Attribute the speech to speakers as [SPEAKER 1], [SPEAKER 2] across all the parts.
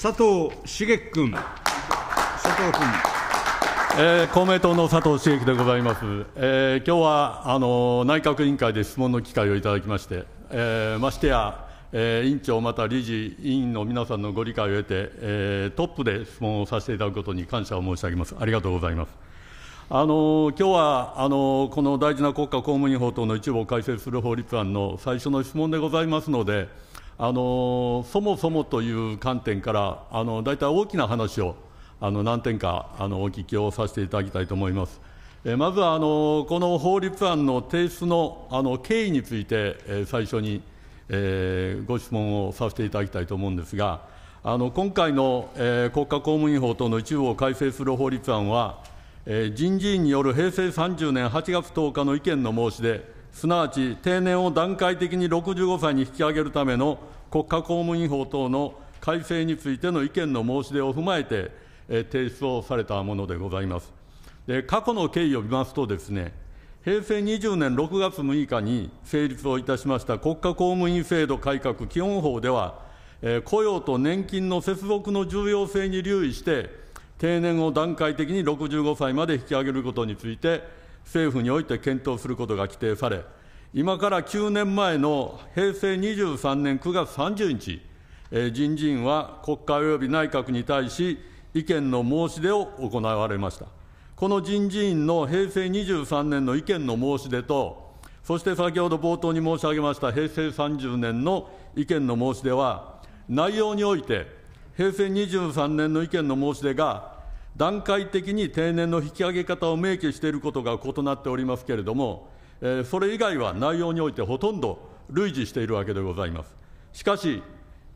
[SPEAKER 1] 佐藤茂君。佐藤君。えー、公明党の佐藤茂樹でございます、えー、今日はあの内閣委員会で質問の機会をいただきまして、えー、ましてや、えー、委員長また理事、委員の皆さんのご理解を得て、えー、トップで質問をさせていただくことに感謝を申し上げます。ありがとうございます。あの今日はあのこの大事な国家公務員法等の一部を改正する法律案の最初の質問でございますので、あのそもそもという観点から、あの大体大きな話をあの何点かあのお聞きをさせていただきたいと思います。えまずはあのこの法律案の提出のあの経緯について、え最初に、えー、ご質問をさせていただきたいと思うんですが、あの今回の、えー、国家公務員法等の一部を改正する法律案は、えー、人事院による平成30年8月10日の意見の申し出、すなわち定年を段階的に65歳に引き上げるための国家公務員法等の改正についての意見の申し出を踏まえて、え提出をされたものでございます。で過去の経緯を見ますとですね、平成20年6月6日に成立をいたしました国家公務員制度改革基本法では、え雇用と年金の接続の重要性に留意して、定年を段階的に65歳まで引き上げることについて、政府において検討することが規定され、今から9年前の平成23年9月30日、人事院は国会及び内閣に対し、意見の申し出を行われました。この人事院の平成23年の意見の申し出と、そして先ほど冒頭に申し上げました平成30年の意見の申し出は、内容において、平成23年の意見の申し出が段階的に定年の引き上げ方を明記していることが異なっておりますけれども、えー、それ以外は内容においてほとんど類似しているわけでございます。しかし、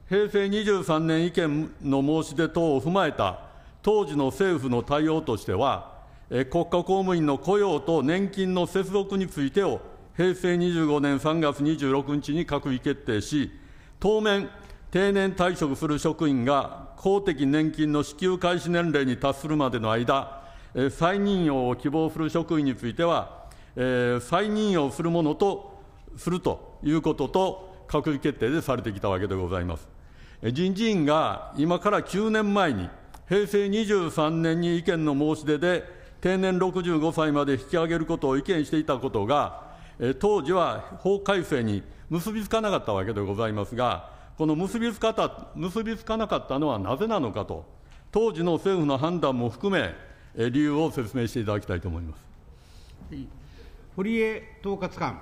[SPEAKER 1] 平成23年意見の申し出等を踏まえた当時の政府の対応としては、えー、国家公務員の雇用と年金の接続についてを平成25年3月26日に閣議決定し、当面、定年退職する職員が公的年金の支給開始年齢に達するまでの間、再任用を希望する職員については、再任用するものとするということと、閣議決定でされてきたわけでございます。人事院が今から9年前に、平成23年に意見の申し出で、定年65歳まで引き上げることを意見していたことが、当時は法改正に結びつかなかったわけでございますが、この結びつかた結びつかなかったのはなぜなのかと、当時の政府の判断も含め、理由を説明していただきたいと思います。
[SPEAKER 2] 堀江統括官。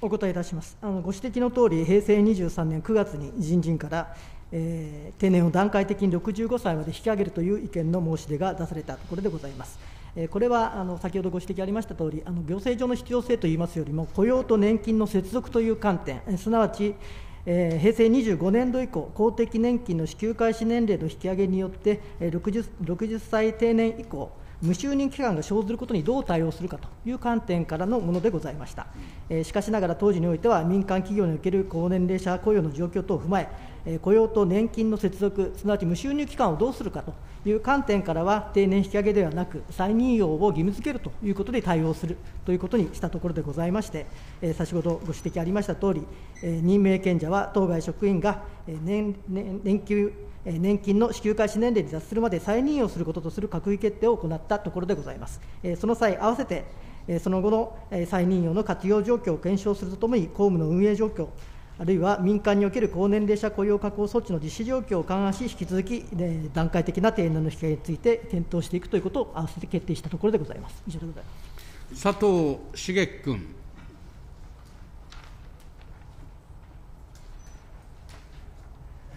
[SPEAKER 3] お答えいたしますあのご指摘のとおり、平成23年9月に人事院から、えー、定年を段階的に65歳まで引き上げるという意見の申し出が出されたところでございます。えこれはあの先ほどご指摘ありましたとおり、あの行政上の必要性といいますよりも、雇用と年金の接続という観点、すなわち、えー、平成25年度以降、公的年金の支給開始年齢の引き上げによって、え 60, 60歳定年以降、無就任期間が生ずることにどう対応するかという観点からのものでございました。えー、しかしながら、当時においては民間企業における高年齢者雇用の状況等を踏まえ、えー、雇用と年金の接続、すなわち無収入期間をどうするかという観点からは、定年引き上げではなく、再任用を義務付けるということで対応するということにしたところでございまして、えー、先ほどご指摘ありましたとおり、えー、任命権者は当該職員が年年年給年金の支給開始年齢に達するまで再任用することとする閣議決定を行ったところでございます。その際、合わせてその後の再任用の活用状況を検証するとともに、公務の運営状況、あるいは民間における高年齢者雇用確保措置の実施状況を勘案し、引き続き段階的な定年の引き上げについて検討していくということを合わせて決定したところでございます。以上でございま
[SPEAKER 2] す佐藤茂君。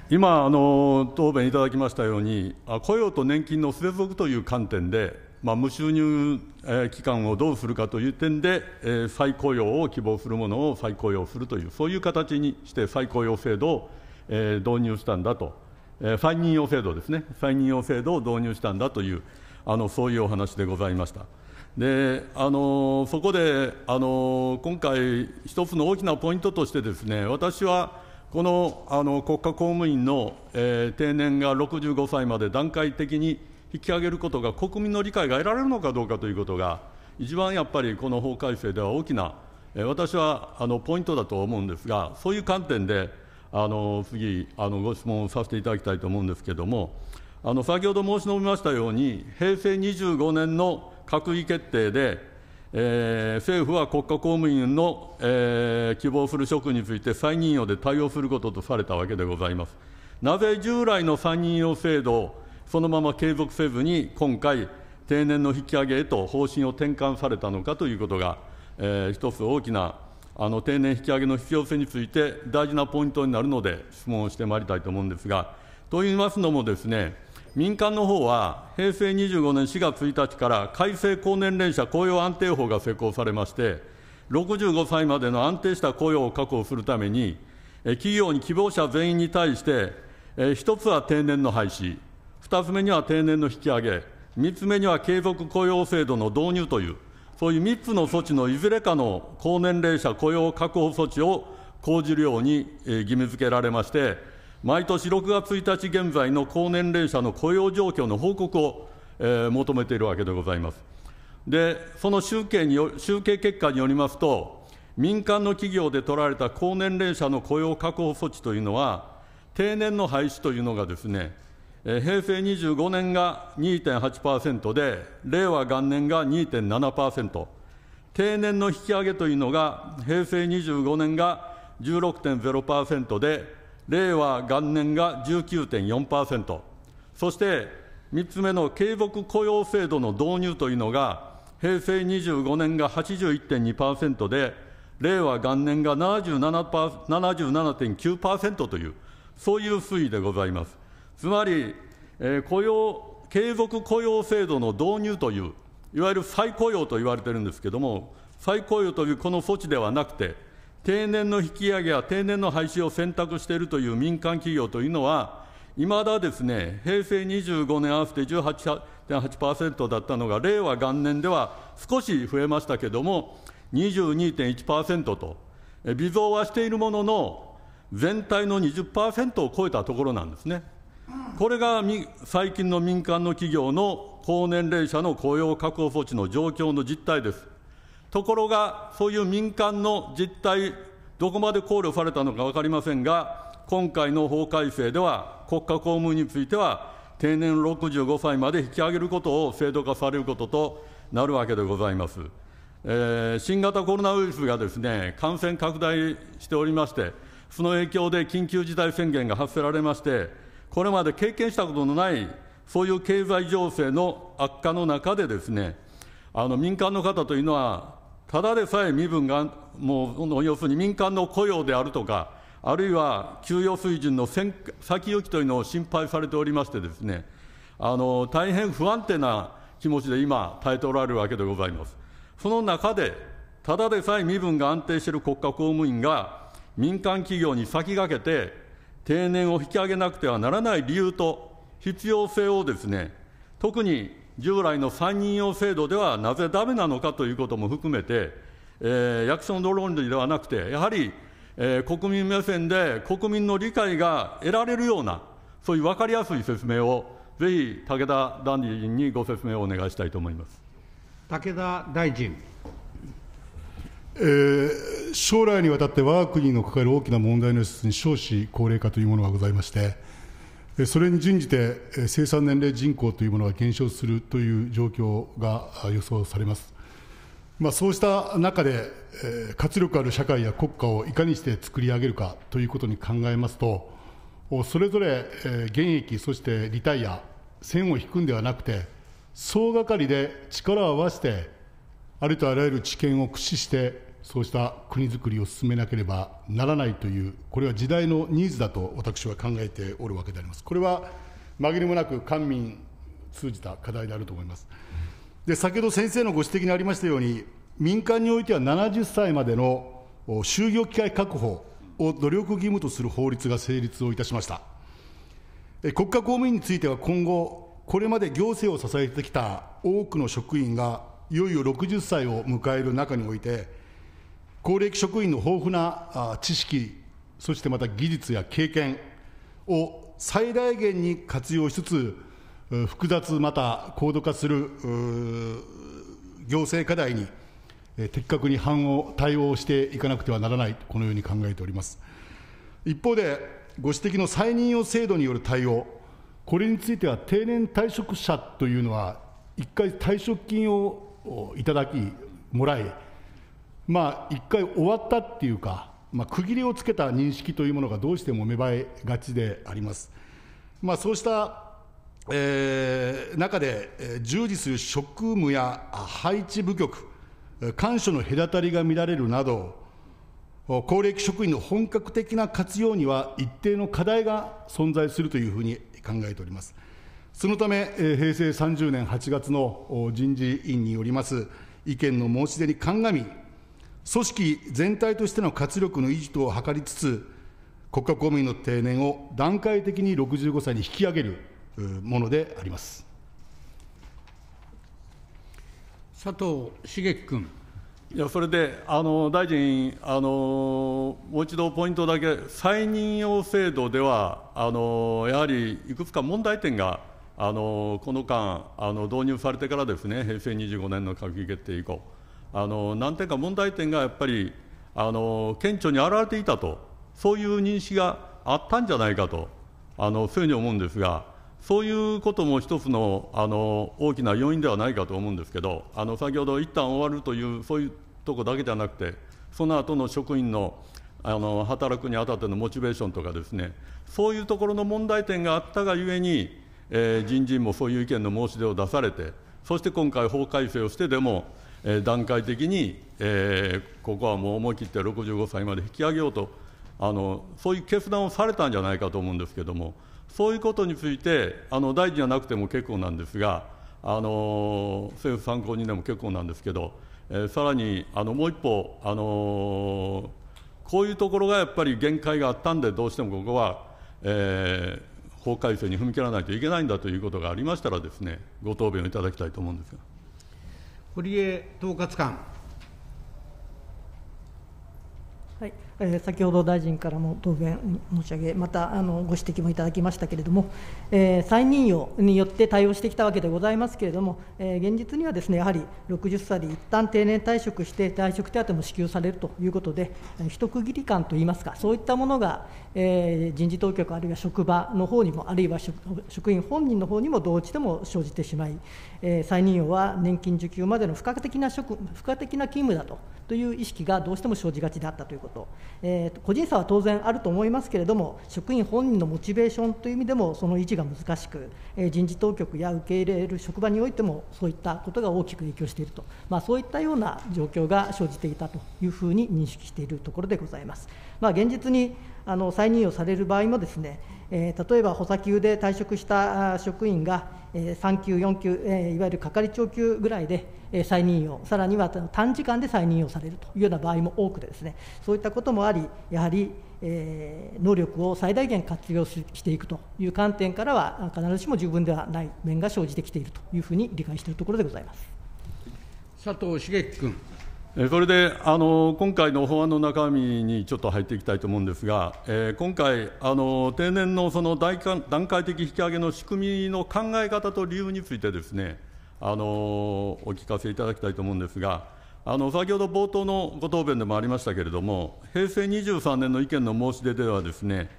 [SPEAKER 1] 今あの、答弁いただきましたように、雇用と年金の接続という観点で、まあ、無収入、期間をどうするかという点で、再雇用を希望するものを再雇用するという、そういう形にして再雇用制度を、え導入したんだと、再任用制度ですね、再任用制度を導入したんだという、あのそういうお話でございました。であのそこであの今回、一つの大きなポイントとしてですね、私は、このあの国家公務員の、えー、定年が65歳まで段階的に引き上げることが国民の理解が得られるのかどうかということが、一番やっぱりこの法改正では大きな、えー、私はあのポイントだと思うんですが、そういう観点で、あの次あの、ご質問をさせていただきたいと思うんですけれども、あの先ほど申し述べましたように、平成25年の閣議決定で、えー、政府は国家公務員の、えー、希望する職について再任用で対応することとされたわけでございます。なぜ従来の再任用制度をそのまま継続せずに、今回、定年の引き上げへと方針を転換されたのかということが、えー、一つ大きなあの定年引き上げの必要性について大事なポイントになるので、質問をしてまいりたいと思うんですが、と言いますのもですね、民間の方は、平成25年4月1日から改正高年齢者雇用安定法が施行されまして、65歳までの安定した雇用を確保するために、企業に希望者全員に対して、1つは定年の廃止、2つ目には定年の引き上げ、3つ目には継続雇用制度の導入という、そういう3つの措置のいずれかの高年齢者雇用確保措置を講じるように義務付けられまして、毎年6月1日現在の高年齢者の雇用状況の報告を、えー、求めているわけでございます。で、その集計によ集計結果によりますと、民間の企業で取られた高年齢者の雇用確保措置というのは、定年の廃止というのがですね、えー、平成25年が2.8%で、令和元年が2.7%、定年の引き上げというのが、平成25年が16.0%で、令和元年が19.4%、そして3つ目の継続雇用制度の導入というのが、平成25年が81.2%で、令和元年が77.9%という、そういう推移でございます。つまり、えー、雇用継続雇用制度の導入という、いわゆる再雇用と言われてるんですけれども、再雇用というこの措置ではなくて、定年の引き上げや定年の廃止を選択しているという民間企業というのは、いまだですね、平成25年合わせて18.8%だったのが、令和元年では少し増えましたけれども、22.1%と、微増はしているものの、全体の20%を超えたところなんですね。これが最近の民間の企業の高年齢者の雇用確保措置の状況の実態です。ところが、そういう民間の実態、どこまで考慮されたのか分かりませんが、今回の法改正では、国家公務員については、定年65歳まで引き上げることを制度化されることとなるわけでございます。えー、新型コロナウイルスがですね、感染拡大しておりまして、その影響で緊急事態宣言が発せられまして、これまで経験したことのない、そういう経済情勢の悪化の中でですね、あの民間の方というのは、ただでさえ身分が、もう要するに民間の雇用であるとか、あるいは給与水準の先行きというのを心配されておりましてですね、あの大変不安定な気持ちで今、耐えておられるわけでございます。その中で、ただでさえ身分が安定している国家公務員が、民間企業に先駆けて、定年を引き上げなくてはならない理由と必要性をですね、特に従来の参議院用制度ではなぜだめなのかということも含めて、えー、役所の論理ではなくて、やはり、えー、国民目線で国民の理解が得られるような、そういう分かりやすい説明を、ぜひ武田大臣にご説明をお願いしたいと思います
[SPEAKER 2] 武田大臣。えー、将来にわたって我が国の抱える大きな問題の一つに少子高齢化というものがございまして、それに準じて生産年齢人口というものが減少するという状況が予想されます。まあ、そうした中で、活力ある社会や国家をいかにして作り上げるかということに考えますと、それぞれ現役、そしてリタイア、線を引くんではなくて、総がかりで力を合わせて、ありとあらゆる知見を駆使して、そうした国づくりを進めなければならないという、これは時代のニーズだと私は考えておるわけであります。これは紛れもなく官民通じた課題であると思います。で先ほど先生のご指摘にありましたように、民間においては70歳までの就業機会確保を努力義務とする法律が成立をいたしました。国家公務員については今後、これまで行政を支えてきた多くの職員が、いよいよ60歳を迎える中において、高齢職員の豊富な知識、そしてまた技術や経験を最大限に活用しつつ、複雑また高度化する行政課題に的確に反応、対応していかなくてはならない、このように考えております。一方で、ご指摘の再任用制度による対応、これについては定年退職者というのは、一回退職金をいただき、もらい、まあ、一回終わったっていうか、まあ、区切りをつけた認識というものがどうしても芽生えがちであります。まあ、そうしたえー、中で、えー、従事する職務や配置部局、官所の隔たりが見られるなど、高齢職員の本格的な活用には一定の課題が存在するというふうに考えております。そのため、えー、平成30年8月の人事院によります意見の申し出に鑑み、組織全体としての活力の維持等を図りつつ、国家公務員の定年を段階的に65歳に引き上げるものであります佐藤茂樹
[SPEAKER 1] 君。いやそれであの大臣あの、もう一度ポイントだけ、再任用制度では、あのやはりいくつか問題点があのこの間あの、導入されてからですね、平成25年の閣議決定以降。あの何点か問題点がやっぱりあの顕著に表れていたと、そういう認識があったんじゃないかと、あのそういうふうに思うんですが、そういうことも一つのあの大きな要因ではないかと思うんですけど、あの先ほど、一旦終わるという、そういうとこだけじゃなくて、その後の職員のあの働くにあたってのモチベーションとかですね、そういうところの問題点があったがゆえに、えー、人事院もそういう意見の申し出を出されて、そして今回、法改正をしてでも、え段階的に、えー、ここはもう思い切って65歳まで引き上げようとあの、そういう決断をされたんじゃないかと思うんですけれども、そういうことについて、あの大臣じゃなくても結構なんですが、あの政府参考人でも結構なんですけど、えー、さらにあのもう一歩、あのこういうところがやっぱり限界があったんで、どうしてもここは、えー、法改正に踏み切らないといけないんだということがありましたらですね、ご答弁をいただきたいと思うんですが。
[SPEAKER 2] 堀江統括官。
[SPEAKER 3] はいえー、先ほど大臣からも答弁申し上げ、またあのご指摘もいただきましたけれども、えー、再任用によって対応してきたわけでございますけれども、えー、現実にはですねやはり60歳で一旦定年退職して、退職手当も支給されるということで、一区切り感といいますか、そういったものが、え人事当局、あるいは職場の方にも、あるいは職員本人の方にも同時でも生じてしまい、え再任用は年金受給までの付加的な職付加的な勤務だとという意識がどうしても生じがちであったということ。えー、個人差は当然あると思いますけれども、職員本人のモチベーションという意味でも、その維持が難しく、え人事当局や受け入れる職場においても、そういったことが大きく影響していると、まあ、そういったような状況が生じていたというふうに認識しているところでございます。まあ、現実にあの再任用される場合もですね、えー、例えば補佐級で退職した職員が、え3級、4級、えいわゆる係長級ぐらいで、え再任用、さらには短時間で再任用されるというような場合も多くてですね、そういったこともあり、やはり、え能力を最大限活用していくという観点からは、必ずしも十分ではない面が生じてきているというふうに理解しているところでございます。
[SPEAKER 1] 佐藤茂樹君。それであの今回の法案の中身にちょっと入っていきたいと思うんですが、えー、今回あの、定年のその段階的引き上げの仕組みの考え方と理由についてですね、あのお聞かせいただきたいと思うんですが、あの先ほど冒頭のご答弁でもありましたけれども、平成23年の意見の申し出ではですね、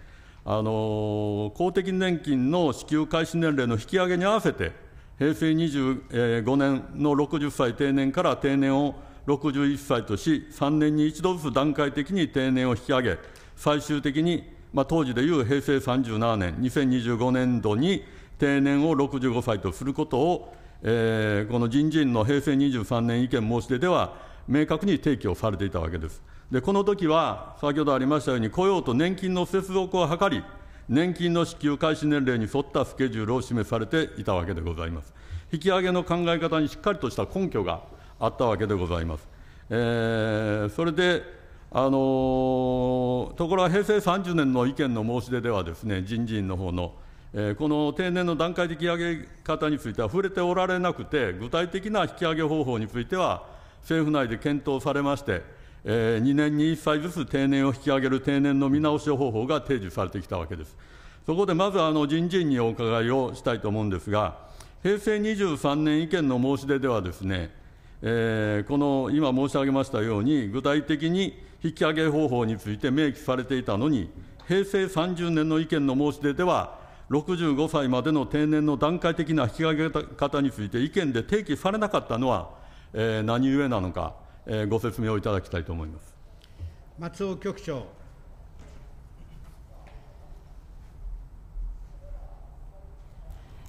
[SPEAKER 1] あの公的年金の支給開始年齢の引き上げに合わせて、平成25年の60歳定年から定年を61歳とし、3年に一度ずつ段階的に定年を引き上げ、最終的に、まあ、当時でいう平成37年、2025年度に定年を65歳とすることを、えー、この人事院の平成23年意見申し出では、明確に提起をされていたわけです。で、この時は、先ほどありましたように、雇用と年金の接続を図り、年金の支給開始年齢に沿ったスケジュールを示されていたわけでございます。引き上げの考え方にしっかりとした根拠があったわけでございます。えー、それで、あのー、ところが平成30年の意見の申し出ではですね人事院の方の、えー、この定年の段階的上げ方については触れておられなくて具体的な引き上げ方法については政府内で検討されまして、えー、2年に1歳ずつ定年を引き上げる定年の見直し方法が提示されてきたわけです。そこでまずあの人事院にお伺いをしたいと思うんですが、平成23年意見の申し出ではですね、えー、この今申し上げましたように、具体的に引き上げ方法について明記されていたのに、平成30年の意見の申し出では、65歳までの定年の段階的な引き上げ方について意見で提起されなかったのは、えー、何故なのか、えー、ご説明をいただきたいと思います
[SPEAKER 2] 松尾局長。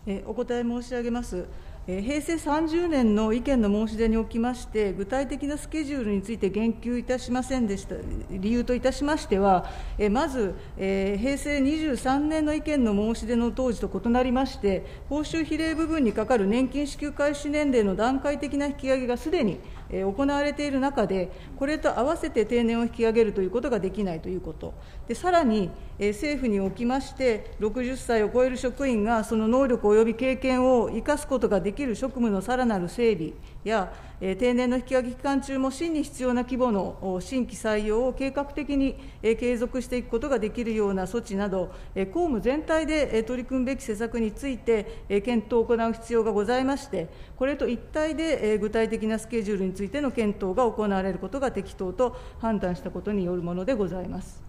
[SPEAKER 2] えお
[SPEAKER 4] 答え申し上げます。平成30年の意見の申し出におきまして、具体的なスケジュールについて言及いたしませんでした理由といたしましては、まず、平成23年の意見の申し出の当時と異なりまして、報酬比例部分にかかる年金支給開始年齢の段階的な引き上げがすでに行われている中で、これと合わせて定年を引き上げるということができないということ、さらに政府におきまして、60歳を超える職員がその能力および経験を生かすことができる職務のさらなる整理や、定年の引き上げ期間中も真に必要な規模の新規採用を計画的に継続していくことができるような措置など、公務全体で取り組むべき施策について、検討を行う必要がございまして、これと一体で具体的なスケジュールについての検討が行われることが適当と判断したことによるものでございます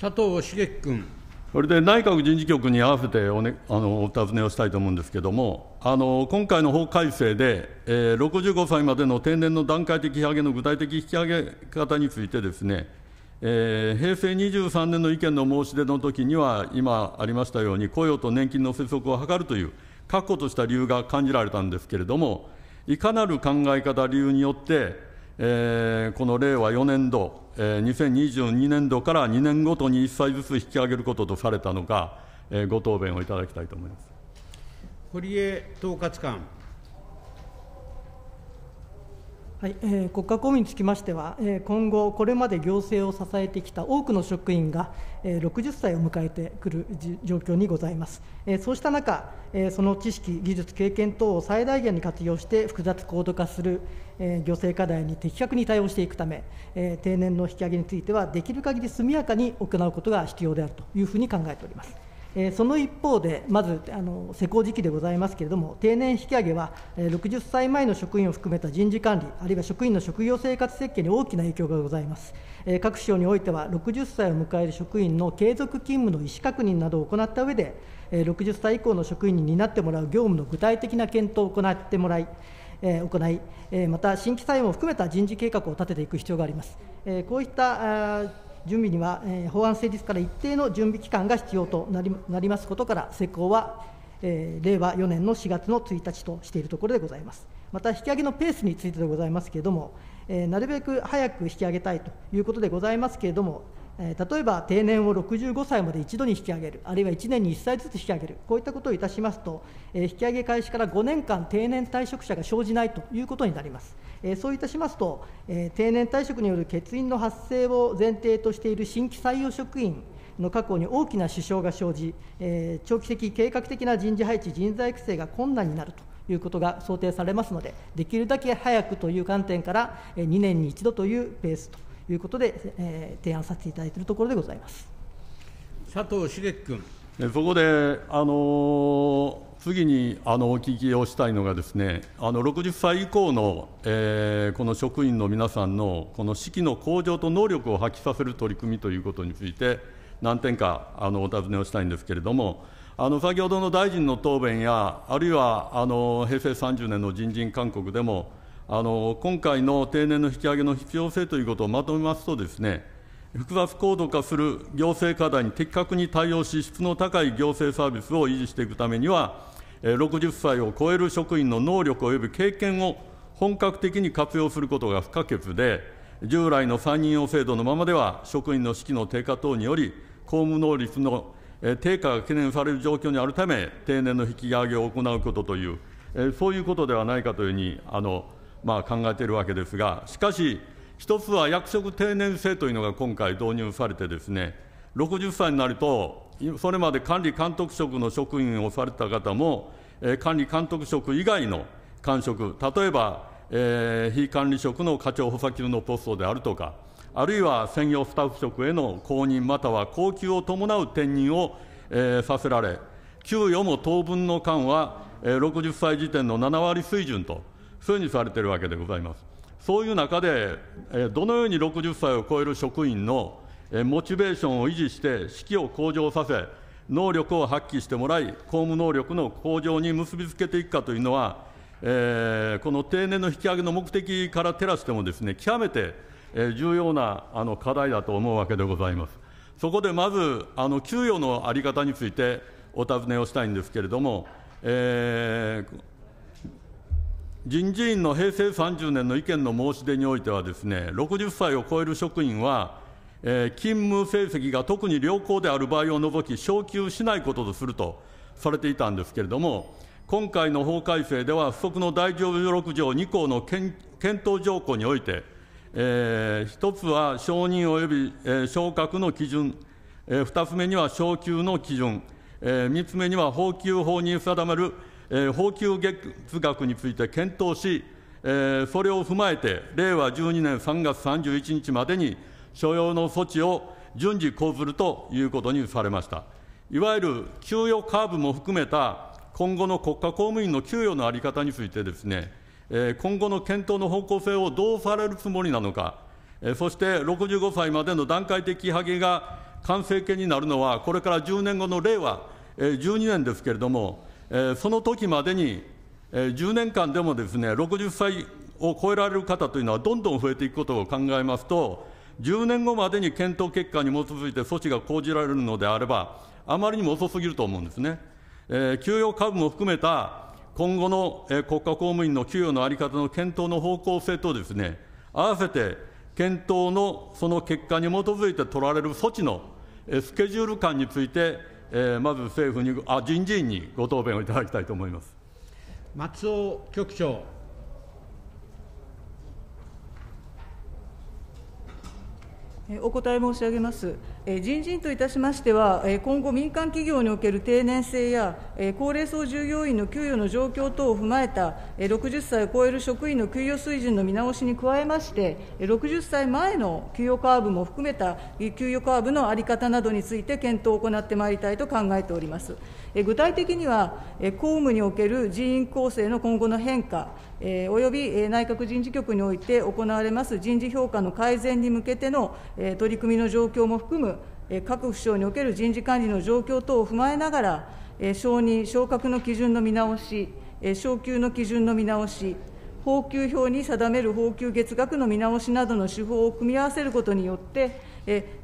[SPEAKER 1] 佐藤茂樹君。これで内閣人事局に合わせてお,、ね、あのお尋ねをしたいと思うんですけれども、あの今回の法改正で、えー、65歳までの定年の段階的引き上げの具体的引き上げ方についてですね、えー、平成23年の意見の申し出の時には、今ありましたように、雇用と年金の接続を図るという、確固とした理由が感じられたんですけれども、いかなる考え方、理由によって、えー、この令和4年度、えー、2022年度から2年ごとに1歳ずつ引き上げることとされたのか、えー、ご答弁をいただきたいと思います堀江統括官。
[SPEAKER 3] はい、えー、国家公務員につきましては、えー、今後、これまで行政を支えてきた多くの職員が、えー、60歳を迎えてくる状況にございます、えー、そうした中、えー、その知識、技術、経験等を最大限に活用して複雑高度化する、えー、行政課題に的確に対応していくため、えー、定年の引き上げについては、できる限り速やかに行うことが必要であるというふうに考えております。えその一方で、まずあの施行時期でございますけれども、定年引き上げは、え60歳前の職員を含めた人事管理、あるいは職員の職業生活設計に大きな影響がございます。え各省においては、60歳を迎える職員の継続勤務の意思確認などを行った上で、え60歳以降の職員に担ってもらう業務の具体的な検討を行ってもらい、え行い、えまた新規採用も含めた人事計画を立てていく必要があります。えこういった準備には、えー、法案成立から一定の準備期間が必要となりなりますことから、施行は、えー、令和4年の4月の1日としているところでございます。また引き上げのペースについてでございますけれども、えー、なるべく早く引き上げたいということでございますけれども、例えば定年を65歳まで一度に引き上げる、あるいは1年に1歳ずつ引き上げる、こういったことをいたしますと、引き上げ開始から5年間、定年退職者が生じないということになります。そういたしますと、定年退職による欠員の発生を前提としている新規採用職員の確保に大きな支障が生じ、長期的、計画的な人事配置、人材育成が困難になると。いうことが想定されますので、できるだけ早くという観点から、2年に1度というペースということで、えー、提案させていただいているところでござ
[SPEAKER 1] います佐藤茂樹君。そこで、あの次にあのお聞きをしたいのがですね、あの60歳以降の、えー、この職員の皆さんのこの士気の向上と能力を発揮させる取り組みということについて、何点かあのお尋ねをしたいんですけれども、あの先ほどの大臣の答弁や、あるいはあの平成30年の人事勧告でも、今回の定年の引き上げの必要性ということをまとめますとですね、複雑高度化する行政課題に的確に対応し、質の高い行政サービスを維持していくためには、60歳を超える職員の能力及び経験を本格的に活用することが不可欠で、従来の参議院制度のままでは、職員の士気の低下等により、公務能率の低下が懸念される状況にあるため、定年の引き上げを行うことという、そういうことではないかというふうにあのまあ、考えているわけですが、しかし、一つは役職定年制というのが今回導入されてですね、60歳になると、それまで管理監督職の職員をされた方も、えー、管理監督職以外の官職、例えば、えー、非管理職の課長補佐級のポストであるとか、あるいは専業スタッフ職への公認または高級を伴う転任を、えー、させられ、給与も当分の間は、えー、60歳時点の7割水準と。そういうふうにされているわけでございます。そういう中で、どのように60歳を超える職員のモチベーションを維持して、士気を向上させ、能力を発揮してもらい、公務能力の向上に結びつけていくかというのは、えー、この定年の引き上げの目的から照らしてもですね、極めて重要なあの課題だと思うわけでございます。そこでまず、あの給与の在り方についてお尋ねをしたいんですけれども、えー人事院の平成30年の意見の申し出においてはですね、60歳を超える職員は、えー、勤務成績が特に良好である場合を除き、昇給しないこととするとされていたんですけれども、今回の法改正では、不足の第16条2項の検討条項において、えー、1つは承認及び、えー、昇格の基準、えー、2つ目には昇給の基準、えー、3つ目には法給法に定めるえ法給月額について検討し、えそれを踏まえて、令和12年3月31日までに、所要の措置を順次講ずるということにされました。いわゆる給与カーブも含めた、今後の国家公務員の給与の在り方についてですね、え今後の検討の方向性をどうされるつもりなのか、えそして65歳までの段階的ハゲが完成形になるのは、これから10年後の令和、え12年ですけれども、その時までに、10年間でもですね、60歳を超えられる方というのはどんどん増えていくことを考えますと、10年後までに検討結果に基づいて措置が講じられるのであれば、あまりにも遅すぎると思うんですね。えー、給与株も含めた今後の、えー、国家公務員の給与の在り方の検討の方向性とですね、合わせて検討のその結果に基づいて取られる措置の、えー、スケジュール感について、えー、まず政府にあ、人事院にご答弁をいただきたいと思います松尾局長。
[SPEAKER 4] お答え申し上げます。人事院といたしましては、今後、民間企業における定年制や高齢層従業員の給与の状況等を踏まえた、60歳を超える職員の給与水準の見直しに加えまして、60歳前の給与カーブも含めた給与カーブの在り方などについて検討を行ってまいりたいと考えております。具体的には、公務における人員構成の今後の変化、および内閣人事局において行われます人事評価の改善に向けての取り組みの状況も含む各府省における人事管理の状況等を踏まえながら、承認・昇格の基準の見直し、昇給の基準の見直し、報給表に定める報給月額の見直しなどの手法を組み合わせることによって、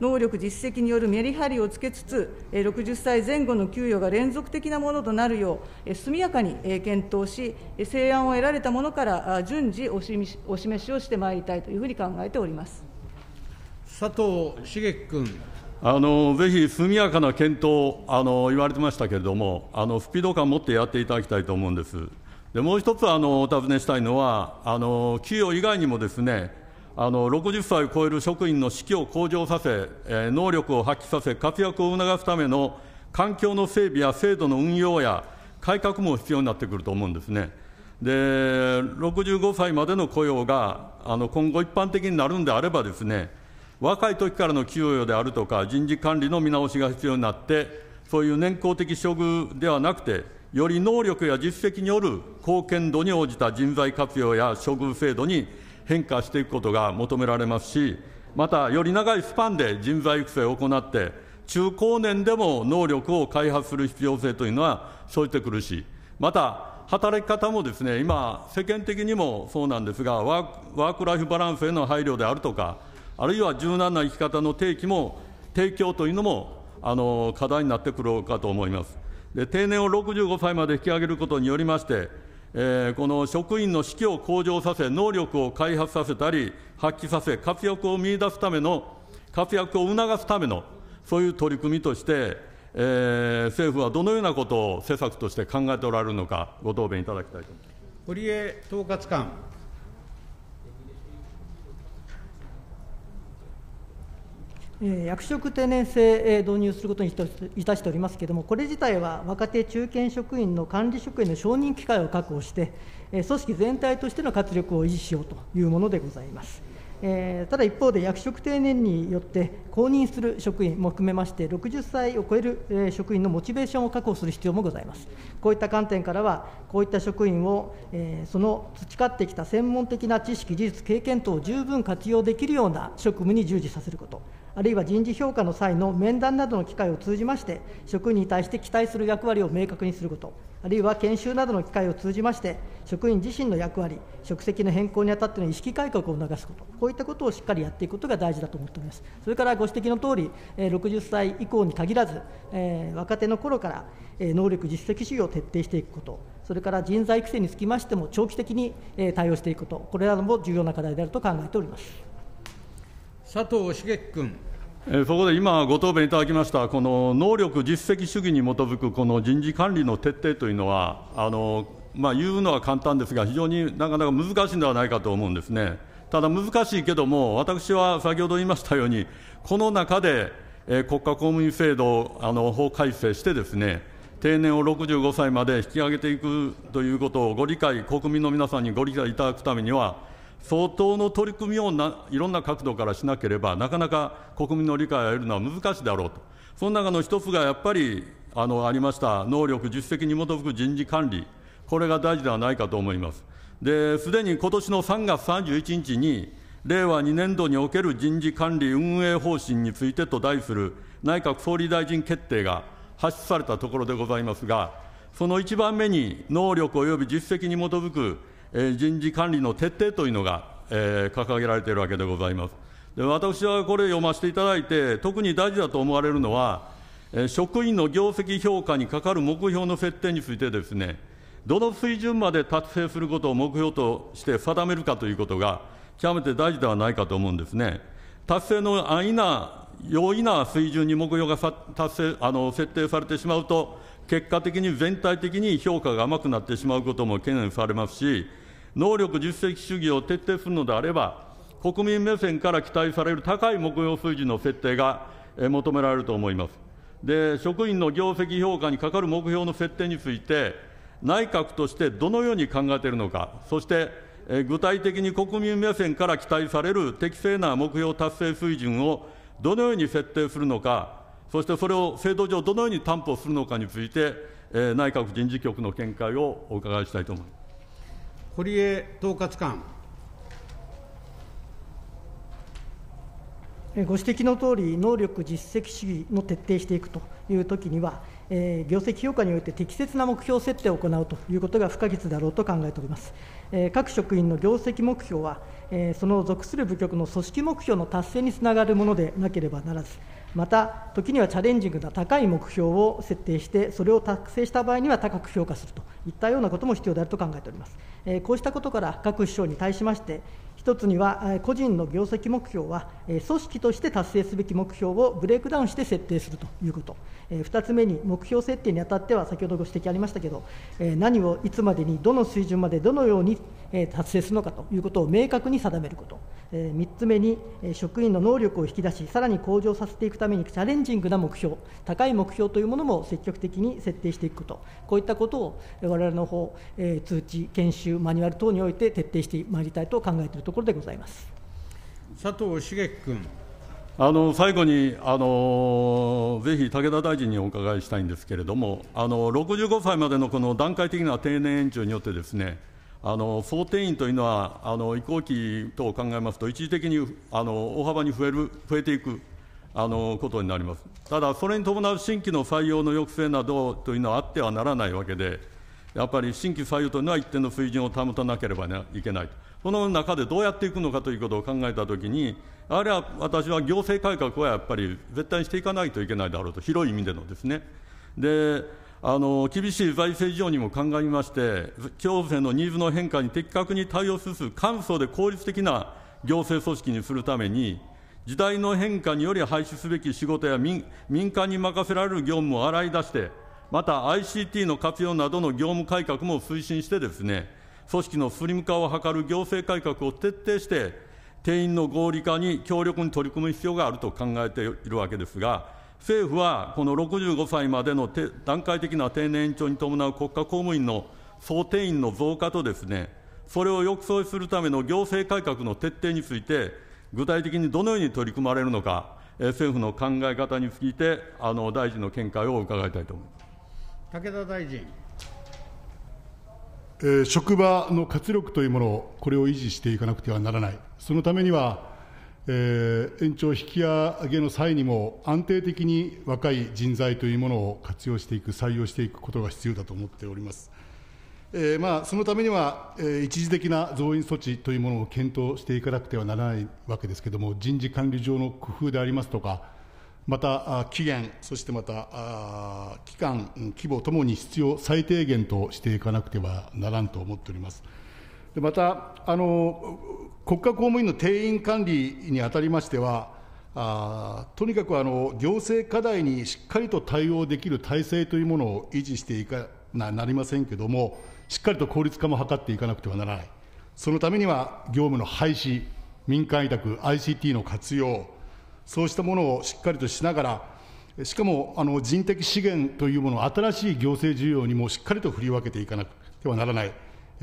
[SPEAKER 4] 能力、実績によるメリハリをつけつつ、60歳前後の給与が連続的なものとなるよう、速やかに検討し、成案を得られたものから順次お示しをしてまいりたいというふうに考えております
[SPEAKER 1] 佐藤茂君。あのぜひ速やかな検討あの言われてましたけれども、あのスピード感を持ってやっていただきたいと思うんです。でもう一つあのお尋ねしたいのは、あの企業以外にもですね、あの60歳を超える職員の士気を向上させ、えー、能力を発揮させ、活躍を促すための環境の整備や制度の運用や改革も必要になってくると思うんですね。で、65歳までの雇用があの今後一般的になるんであればですね、若い時からの給与であるとか、人事管理の見直しが必要になって、そういう年功的処遇ではなくて、より能力や実績による貢献度に応じた人材活用や処遇制度に変化していくことが求められますし、また、より長いスパンで人材育成を行って、中高年でも能力を開発する必要性というのは生じてくるし、また、働き方もですね、今、世間的にもそうなんですが、ワークライフバランスへの配慮であるとか、あるいは柔軟な生き方の提起も、提供というのもあの課題になってくるかと思います。で定年を65歳まで引き上げることによりまして、えー、この職員の士気を向上させ、能力を開発させたり、発揮させ、活躍を見出すための、活躍を促すための、そういう取り組みとして、えー、政府はどのようなことを施策として考えておられるのか、ご答弁いただきたいと思います堀江統括官。
[SPEAKER 3] 役職定年制導入することにいたしておりますけれども、これ自体は若手中堅職員の管理職員の承認機会を確保して、組織全体としての活力を維持しようというものでございます。えただ一方で役職定年によって公認する職員も含めまして60歳を超える、え職員のモチベーションを確保する必要もございますこういった観点からはこういった職員を、えその培ってきた専門的な知識技術経験等を十分活用できるような職務に従事させることあるいは人事評価の際の面談などの機会を通じまして、職員に対して期待する役割を明確にすること、あるいは研修などの機会を通じまして、職員自身の役割、職責の変更にあたっての意識改革を促すこと、こういったことをしっかりやっていくことが大事だと思っております。それからご指摘のとおり、60歳以降に限らず、若手の頃から能力実績主義を徹底していくこと、それから人材育成につきましても、長期的に対応していくこと、これらも重要な課題であると考えております。
[SPEAKER 1] 佐藤茂樹君。そこで今、ご答弁いただきました、この能力実績主義に基づくこの人事管理の徹底というのは、あのまあ、言うのは簡単ですが、非常になかなか難しいんではないかと思うんですね。ただ難しいけども、私は先ほど言いましたように、この中で、えー、国家公務員制度をあの法改正してですね、定年を65歳まで引き上げていくということをご理解、国民の皆さんにご理解いただくためには、相当の取り組みをないろんな角度からしなければ、なかなか国民の理解を得るのは難しいだろうと、その中の一つがやっぱりあのありました、能力、実績に基づく人事管理、これが大事ではないかと思います。すでに今年の3月31日に、令和2年度における人事管理運営方針についてと題する内閣総理大臣決定が発出されたところでございますが、その1番目に、能力及び実績に基づくえ人事管理の徹底というのが、え掲げられているわけでございます。で私はこれ読ませていただいて、特に大事だと思われるのは、え職員の業績評価にかかる目標の設定についてですね、どの水準まで達成することを目標として定めるかということが、極めて大事ではないかと思うんですね。達成の安易な、容易な水準に目標が達成あの設定されてしまうと、結果的に全体的に評価が甘くなってしまうことも懸念されますし、能力実績主義を徹底するのであれば、国民目線から期待される高い目標水準の設定が求められると思います。で、職員の業績評価にかかる目標の設定について、内閣としてどのように考えているのか、そして具体的に国民目線から期待される適正な目標達成水準をどのように設定するのか、そしてそれを制度上どのように担保するのかについて、内閣人事局の見解をお伺いしたいと思います。
[SPEAKER 2] 堀江統括官。
[SPEAKER 3] ご指摘のとおり、能力実績主義の徹底していくというときには、えー、業績評価において適切な目標設定を行うということが不可欠だろうと考えております。えー、各職員の業績目標は、えー、その属する部局の組織目標の達成につながるものでなければならず、また時にはチャレンジングな高い目標を設定してそれを達成した場合には高く評価するといったようなことも必要であると考えております、えこうしたことから各首相に対しまして一つには個人の業績目標は組織として達成すべき目標をブレイクダウンして設定するということ2つ目に目標設定にあたっては先ほどご指摘ありましたけど何をいつまでにどの水準までどのように達成するのかということを明確に定めること3つ目に職員の能力を引き出しさらに向上させていくためにチャレンジングな目標高い目標というものも積極的に設定していくことこういったことを我々の方通知研修マニュアル等において徹底してまいりたいと考えているとところでございま
[SPEAKER 1] す佐藤茂樹君。あの最後にあのぜひ武田大臣にお伺いしたいんですけれども、あの65歳までのこの段階的な定年延長によって、ですねあの総定員というのはあの移行期等を考えますと、一時的にあの大幅に増える増えていくあのことになります。ただ、それに伴う新規の採用の抑制などというのはあってはならないわけで、やっぱり新規採用というのは一定の水準を保たなければいけないと。その中でどうやっていくのかということを考えたときに、あれは私は行政改革はやっぱり絶対にしていかないといけないだろうと、広い意味でのですね。であの厳しい財政事情にも鑑みまして、行政のニーズの変化に的確に対応する、簡素で効率的な行政組織にするために、時代の変化により廃止すべき仕事や民間に任せられる業務を洗い出して、また ICT の活用などの業務改革も推進してですね、組織のスリム化を図る行政改革を徹底して、定員の合理化に強力に取り組む必要があると考えているわけですが、政府はこの65歳までの段階的な定年延長に伴う国家公務員の総定員の増加とですね、それを抑制するための行政改革の徹底について、具体的にどのように取り組まれるのか、政府の考え方について、あの大臣の見解を伺いたいと思いま
[SPEAKER 2] す。武田大臣。職場の活力というものを、これを維持していかなくてはならない、そのためには、延長引き上げの際にも、安定的に若い人材というものを活用していく、採用していくことが必要だと思っております。えーまあ、そのためには、えー、一時的な増員措置というものを検討していかなくてはならないわけですけれども、人事管理上の工夫でありますとか、また期限、そしてまた期間、規模ともに必要最低限としていかなくてはならんと思っております。でまたあの、国家公務員の定員管理にあたりましては、あとにかくあの行政課題にしっかりと対応できる体制というものを維持していかななりませんけれども、しっかりと効率化も図っていかなくてはならない、そのためには業務の廃止、民間委託、ICT の活用、そうしたものをしっかりとしながら、しかもあの人的資源というものを新しい行政需要にもしっかりと振り分けていかなくてはならない、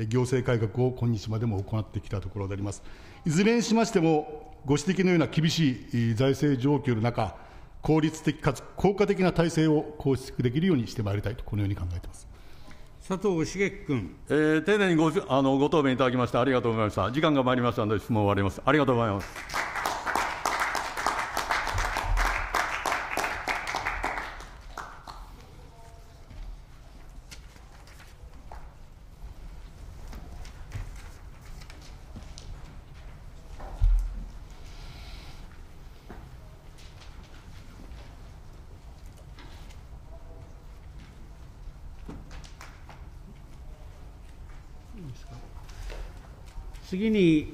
[SPEAKER 2] 行政改革を今日までも行ってきたところであります。いずれにしましても、ご指摘のような厳しい財政状況の中、効率的かつ効果的な体制を構築できるようにしてまいりたいと、このように考えています。佐藤
[SPEAKER 1] 茂君、えー、丁寧にごあのご答弁いただきましてありがとうございました。時間が参りましたので質問を終わります。ありがとうございます。
[SPEAKER 4] 次に